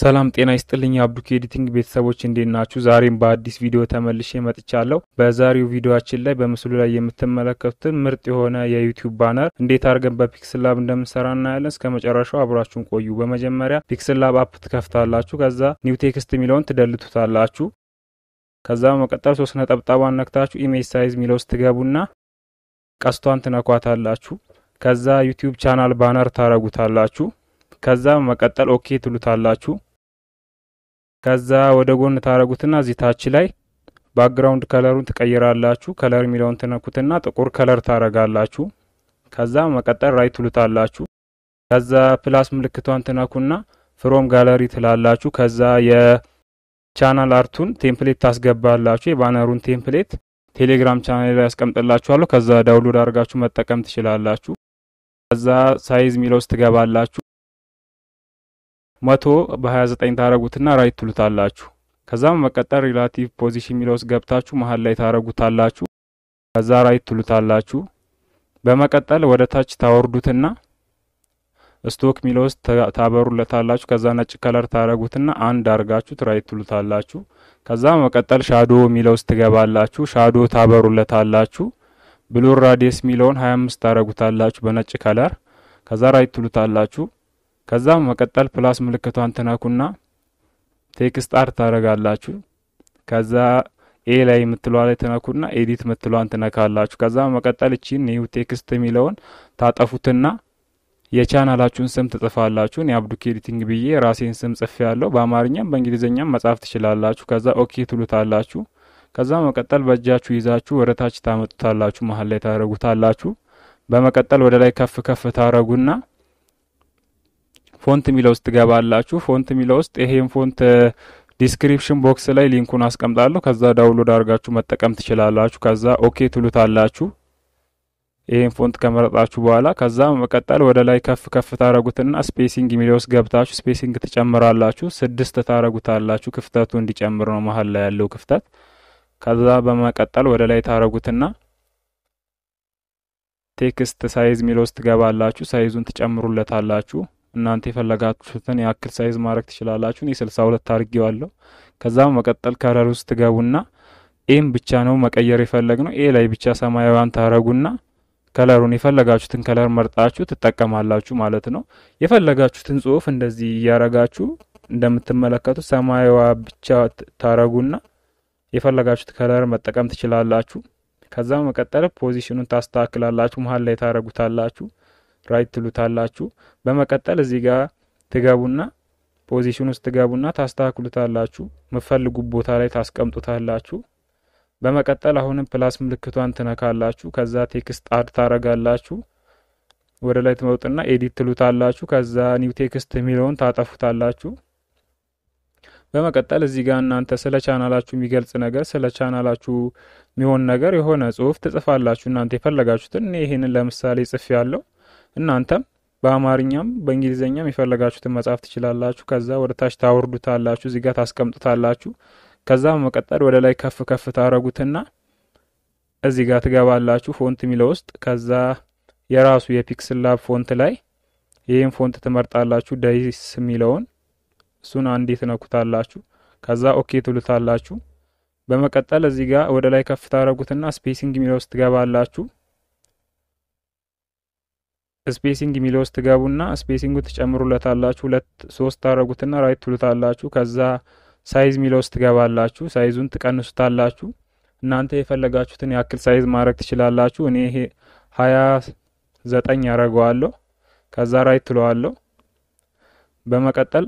ሰላም ጤና ይስጥልኝ የአብዱኪ ኤዲቲንግ ቤተሰቦች እንዴት ናችሁ? ዛሬም በአዲስ ቪዲዮ ተመልሼ መጥቻለሁ። በዛሬው ቪዲዮችን ላይ በምስሉ ላይ የምትመለከቱትን ምርጥ የሆነ የዩቲዩብ ባነር እንዴት አድርገን በፒክስል ላብ እንደምንሰራ እናያለን። እስከ መጨረሻው አብራችሁን ቆዩ። በመጀመሪያ ፒክስል ላብ አፕ ትከፍታላችሁ። ከዛ ኒው ቴክስት የሚለውን ትደልቱታላችሁ። ከዛ በመቀጠል ሶስት ነጠብጣቧን ነክታችሁ ኢሜጅ ሳይዝ የሚለው ውስጥ ትገቡና ቀስቷን ትነኳታላችሁ። ከዛ ዩቲዩብ ቻናል ባነር ታረጉታላችሁ። ከዛ መቀጠል ኦኬ ትሉታላችሁ። ከዛ ወደ ጎን ታረጉትና እዚህ ታች ላይ ባክግራውንድ ከለሩን ትቀይራላችሁ። ከለር የሚለውን ትነኩትና ጥቁር ከለር ታረጋላችሁ። ከዛ መቀጠል ራይት ትሉታላችሁ። ከዛ ፕላስ ምልክቷን ትነኩና ፍሮም ጋለሪ ትላላችሁ። ከዛ የቻናል አርቱን ቴምፕሌት ታስገባላችሁ። የባነሩን ቴምፕሌት ቴሌግራም ቻናል ላይ ያስቀምጥላችኋለሁ። ከዛ ዳውንሎድ አድርጋችሁ መጠቀም ትችላላችሁ። ከዛ ሳይዝ የሚለው ውስጥ ትገባላችሁ። መቶ በ29 ታረጉትና ራይት ትሉታላችሁ። ከዛም መቀጠል ሪላቲቭ ፖዚሽን የሚለው ውስጥ ገብታችሁ መሀል ላይ ታረጉታላችሁ። ከዛ ራይት ትሉታላችሁ። በመቀጠል ወደ ታች ታወርዱትና ስቶክ ሚለው ውስጥ ታበሩለታላችሁ። ከዛ ነጭ ከለር ታረጉትና አንድ አርጋችሁት ራይት ትሉታላችሁ። ከዛ መቀጠል ሻዶ ሚለው ውስጥ ትገባላችሁ። ሻዶ ታበሩለታላችሁ። ብሉር ራዲየስ ሚለውን 25 ታረጉታላችሁ በነጭ ከለር። ከዛ ራይት ትሉታላችሁ። ከዛም መቀጠል ፕላስ ምልክቷን ትነኩና ቴክስት አር ታደረጋላችሁ። ከዛ ኤ ላይ የምትለዋ ላይ ትነኩና ኤዲት ምትለዋን ትነካላችሁ። ከዛ መቀጠል እቺ ኒው ቴክስት የሚለውን ታጠፉትና የቻናላችሁን ስም ትጽፋላችሁ። እኔ አብዱኪ ኤዲቲንግ ብዬ ራሴን ስም ጽፌ ያለው በአማርኛም በእንግሊዝኛም መጻፍ ትችላላችሁ። ከዛ ኦኬ ትሉታላችሁ። ከዛ መቀጠል በእጃችሁ ይዛችሁ ወደ ታች ታመጡታላችሁ። መሀል ላይ ታደረጉታላችሁ። በመቀጠል ወደ ላይ ከፍ ከፍ ታረጉና ፎንት ሚለው ውስጥ ትገባላችሁ። ፎንት ሚለው ውስጥ ይሄን ፎንት ዲስክሪፕሽን ቦክስ ላይ ሊንኩን አስቀምጣለሁ። ከዛ ዳውንሎድ አድርጋችሁ መጠቀም ትችላላችሁ። ከዛ ኦኬ ትሉታላችሁ። ይህን ፎንት ከመረጣችሁ በኋላ ከዛ መቀጠል ወደ ላይ ከፍ ከፍ ታረጉትና ስፔሲንግ ሚለው ውስጥ ገብታችሁ ስፔሲንግ ትጨምራላችሁ። ስድስት ታረጉታላችሁ። ክፍተቱ እንዲጨምር ነው መሀል ላይ ያለው ክፍተት። ከዛ በመቀጠል ወደ ላይ ታረጉትና ቴክስት ሳይዝ ሚለው ውስጥ ትገባላችሁ። ሳይዙን ትጨምሩለታላችሁ። እናንተ የፈለጋችሁትን የአክል ሳይዝ ማድረግ ትችላላችሁ። እኔ ስልሳ ሁለት አድርጌዋለሁ። ከዛ መቀጠል ከረር ውስጥ ገቡና ኤም ብቻ ነው መቀየር የፈለግ ነው። ኤ ላይ ብቻ ሰማያዊን ታረጉና ከለሩን የፈለጋችሁትን ከለር መርጣችሁ ትጠቀማላችሁ ማለት ነው። የፈለጋችሁትን ጽሁፍ እንደዚህ እያረጋችሁ እንደምትመለከቱት ሰማያዋ ብቻ ታረጉና የፈለጋችሁት ከለር መጠቀም ትችላላችሁ። ከዛ መቀጠል ፖዚሽኑን ታስተካክላላችሁ፣ መሀል ላይ ታረጉታላችሁ። ራይት ትሉታላችሁ። በመቀጠል እዚህ ጋር ትገቡና ፖዚሽን ውስጥ ትገቡና ታስተካክሉታላችሁ። የምትፈልጉት ቦታ ላይ ታስቀምጡታላችሁ። በመቀጠል አሁንም ፕላስ ምልክቷን ትነካላችሁ። ከዛ ቴክስት አድ ታረጋላችሁ። ወደ ላይ ትመጡና ኤዲት ትሉታላችሁ። ከዛ ኒው ቴክስት የሚለውን ታጠፉታላችሁ። በመቀጠል እዚህ ጋር እናንተ ስለ ቻናላችሁ የሚገልጽ ነገር ስለ ቻናላችሁ የሚሆን ነገር የሆነ ጽሁፍ ትጽፋላችሁ። እናንተ የፈለጋችሁትን እኔ ይህንን ለምሳሌ ጽፌ ያለው እናንተም በአማርኛም በእንግሊዝኛም የፈለጋችሁትን መጻፍ ትችላላችሁ። ከዛ ወደ ታች ታወርዱታላችሁ፣ እዚጋ ታስቀምጡታላችሁ። ከዛ በመቀጠል ወደ ላይ ከፍ ከፍ ታረጉትና እዚህ ጋር ትገባላችሁ ፎንት የሚለው ውስጥ። ከዛ የራሱ የፒክስል ላብ ፎንት ላይ ይህን ፎንት ትመርጣላችሁ፣ ደይስ የሚለውን እሱን አንዴ ትነኩታላችሁ። ከዛ ኦኬ ትሉታላችሁ። በመቀጠል እዚህ ጋር ወደ ላይ ከፍ ታረጉትና ስፔሲንግ የሚለው ውስጥ ትገባላችሁ። ስፔሲንግ የሚለው ውስጥ ትገቡና ስፔሲንጉ ትጨምሩለታላችሁ። ሁለት ሶስት ታረጉትና ራይት ትሉታላችሁ። ከዛ ሳይዝ የሚለው ውስጥ ትገባላችሁ። ሳይዙን ትቀንሱታላችሁ። እናንተ የፈለጋችሁትን ያክል ሳይዝ ማድረግ ትችላላችሁ። እኔ ይሄ ሀያ ዘጠኝ ያደረገዋለሁ። ከዛ ራይት ትለዋለሁ። በመቀጠል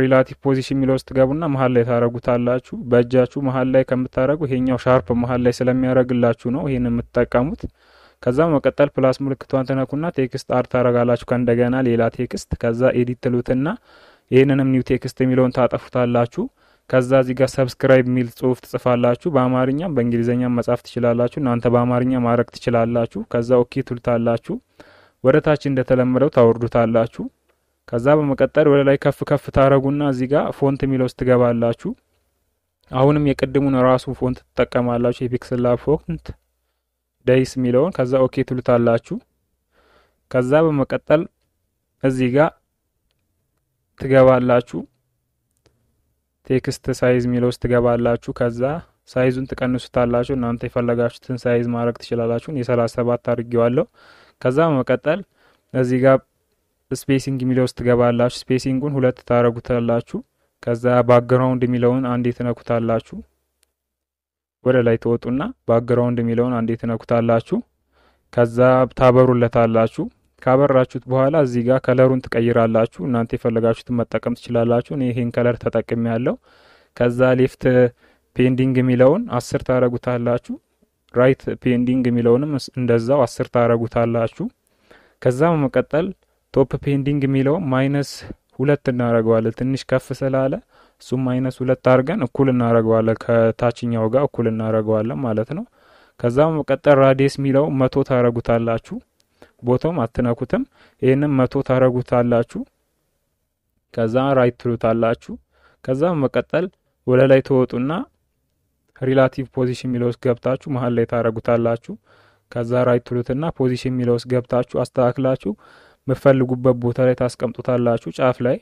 ሪላቲቭ ፖዚሽን የሚለው ውስጥ ትገቡና መሀል ላይ ታረጉታላችሁ። በእጃችሁ መሀል ላይ ከምታደረጉ ይሄኛው ሻርፕ መሀል ላይ ስለሚያደርግላችሁ ነው ይህን የምትጠቀሙት። ከዛ መቀጠል ፕላስ ምልክቷን ትነኩና ቴክስት አርት ታረጋላችሁ። ከእንደገና ሌላ ቴክስት ከዛ ኤዲት ትሉትና ይህንንም ኒው ቴክስት የሚለውን ታጠፉታላችሁ። ከዛ እዚህ ጋር ሰብስክራይብ የሚል ጽሁፍ ትጽፋላችሁ። በአማርኛም በእንግሊዝኛ መጻፍ ትችላላችሁ። እናንተ በአማርኛ ማድረግ ትችላላችሁ። ከዛ ኦኬ ትሉታላችሁ። ወደ ታች እንደተለመደው ታወርዱታላችሁ። ከዛ በመቀጠል ወደ ላይ ከፍ ከፍ ታረጉና እዚህ ጋር ፎንት የሚለው ውስጥ ትገባላችሁ። አሁንም የቅድሙን ራሱ ፎንት ትጠቀማላችሁ የፒክስላ ፎንት ደይስ የሚለውን ከዛ ኦኬ ትሉታላችሁ። ከዛ በመቀጠል እዚህ ጋር ትገባላችሁ። ቴክስት ሳይዝ የሚለው ውስጥ ትገባላችሁ። ከዛ ሳይዙን ትቀንሱታላችሁ። እናንተ የፈለጋችሁትን ሳይዝ ማድረግ ትችላላችሁ። የሰላሳ ሰባት አድርጌዋለሁ። ከዛ በመቀጠል እዚህ ጋር ስፔሲንግ የሚለው ውስጥ ትገባላችሁ። ስፔሲንጉን ሁለት ታረጉታላችሁ። ከዛ ባክግራውንድ የሚለውን አንዴ ትነኩታላችሁ። ወደ ላይ ትወጡና ባክግራውንድ የሚለውን አንዴ ትነኩታላችሁ። ከዛ ታበሩለታላችሁ። ካበራችሁት በኋላ እዚህ ጋር ከለሩን ትቀይራላችሁ። እናንተ የፈለጋችሁትን መጠቀም ትችላላችሁ። እኔ ይሄን ከለር ተጠቅሜ ያለው። ከዛ ሌፍት ፔንዲንግ የሚለውን አስር ታረጉታላችሁ። ራይት ፔንዲንግ የሚለውንም እንደዛው አስር ታረጉታላችሁ። ከዛ በመቀጠል ቶፕ ፔንዲንግ የሚለውን ማይነስ ሁለት እናደረገዋለን ትንሽ ከፍ ስላለ እሱም ማይነስ ሁለት አድርገን እኩል እናደረገዋለን ከታችኛው ጋር እኩል እናደረገዋለን ማለት ነው። ከዛ መቀጠል ራዲየስ የሚለው መቶ ታረጉታላችሁ። ቦታውም አትነኩትም። ይህንም መቶ ታረጉታላችሁ። ከዛ ራይት ትሉታላችሁ። ከዛ መቀጠል ወደ ላይ ተወጡና ሪላቲቭ ፖዚሽን የሚለው ውስጥ ገብታችሁ መሀል ላይ ታረጉታላችሁ። ከዛ ራይት ትሉትና ፖዚሽን የሚለው ውስጥ ገብታችሁ አስተካክላችሁ የምፈልጉበት ቦታ ላይ ታስቀምጡታላችሁ ጫፍ ላይ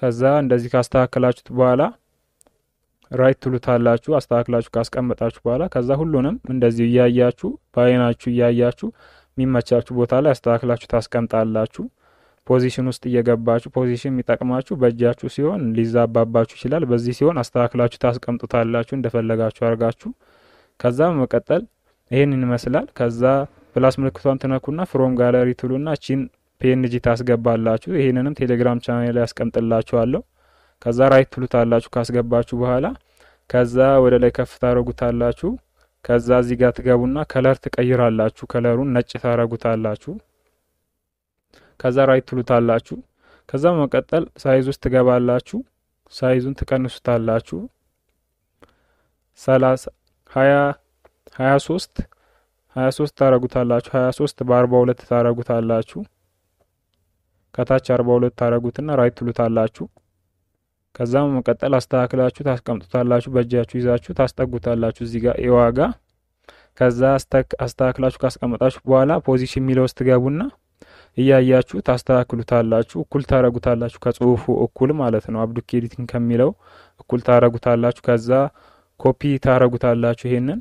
ከዛ እንደዚህ ካስተካከላችሁት በኋላ ራይት ትሉታላችሁ። አስተካክላችሁ ካስቀመጣችሁ በኋላ ከዛ ሁሉንም እንደዚህ እያያችሁ በአይናችሁ እያያችሁ የሚመቻችሁ ቦታ ላይ አስተካክላችሁ ታስቀምጣላችሁ። ፖዚሽን ውስጥ እየገባችሁ ፖዚሽን የሚጠቅማችሁ በእጃችሁ ሲሆን ሊዛባባችሁ ይችላል። በዚህ ሲሆን አስተካክላችሁ ታስቀምጡታላችሁ እንደፈለጋችሁ አድርጋችሁ። ከዛ በመቀጠል ይህን ይመስላል። ከዛ ፕላስ ምልክቷን ትነኩና ፍሮም ጋለሪ ትሉና እቺን ፒኤንጂ ታስገባላችሁ። ይህንንም ቴሌግራም ቻናል ያስቀምጥላችኋለሁ። ከዛ ራይት ትሉታላችሁ። ካስገባችሁ በኋላ ከዛ ወደ ላይ ከፍ ታረጉታላችሁ። ከዛ እዚህ ጋር ትገቡና ከለር ትቀይራላችሁ። ከለሩን ነጭ ታረጉታላችሁ። ከዛ ራይት ትሉታላችሁ። ከዛ በመቀጠል ሳይዝ ውስጥ ትገባላችሁ። ሳይዙን ትቀንሱታላችሁ። ሰላሳ ሀያ ሀያ ሶስት ሀያ ሶስት ታረጉታላችሁ። ሀያ ሶስት በአርባ ሁለት ታረጉታላችሁ። ከታች አርባ ሁለት ታረጉትና ራይት ትሉታላችሁ። ከዛም መቀጠል አስተካክላችሁ ታስቀምጡታላችሁ። በእጃችሁ ይዛችሁ ታስጠጉታላችሁ እዚህ ጋር የዋጋ ከዛ አስተካክላችሁ ካስቀመጣችሁ በኋላ ፖዚሽን የሚለው ውስጥ እያያችሁ ታስተካክሉታላችሁ። እኩል ታረጉታላችሁ ከጽሁፉ እኩል ማለት ነው። አብዱኪ ኤዲቲንግ ከሚለው እኩል ታረጉታላችሁ። ከዛ ኮፒ ታረጉታላችሁ ይሄንን።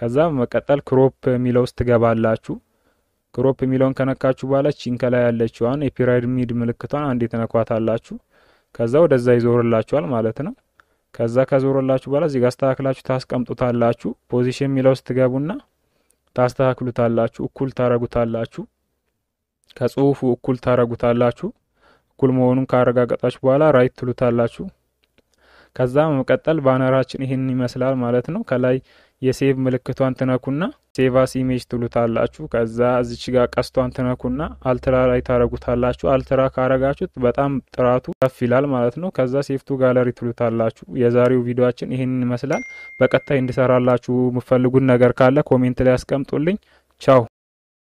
ከዛ መቀጠል ክሮፕ የሚለው ውስጥ ትገባላችሁ። ክሮፕ የሚለውን ከነካችሁ በኋላ ቺን ከላይ ያለችዋን የፒራሚድ ምልክቷን አንዴ ትነኳታላችሁ። ከዛ ወደዛ ይዞርላችኋል ማለት ነው። ከዛ ከዞርላችሁ በኋላ እዚህ ጋር አስተካክላችሁ ታስቀምጡታላችሁ። ፖዚሽን የሚለው ስትገቡና ታስተካክሉታላችሁ፣ እኩል ታረጉታላችሁ። ከጽሁፉ እኩል ታረጉታላችሁ። እኩል መሆኑን ካረጋገጣችሁ በኋላ ራይት ትሉታላችሁ። ከዛ መቀጠል ባነራችን ይህን ይመስላል ማለት ነው። ከላይ የሴቭ ምልክቷን ትነኩና ሴቫስ ኢሜጅ ትሉታላችሁ። ከዛ እዚች ጋር ቀስቷን ትነኩና አልትራ ላይ ታረጉታላችሁ። አልትራ ካረጋችሁት በጣም ጥራቱ ከፍ ይላል ማለት ነው። ከዛ ሴፍቱ ጋለሪ ትሉታላችሁ። የዛሬው ቪዲዮችን ይህንን ይመስላል። በቀጣይ እንድሰራላችሁ የምፈልጉን ነገር ካለ ኮሜንት ላይ ያስቀምጡልኝ። ቻው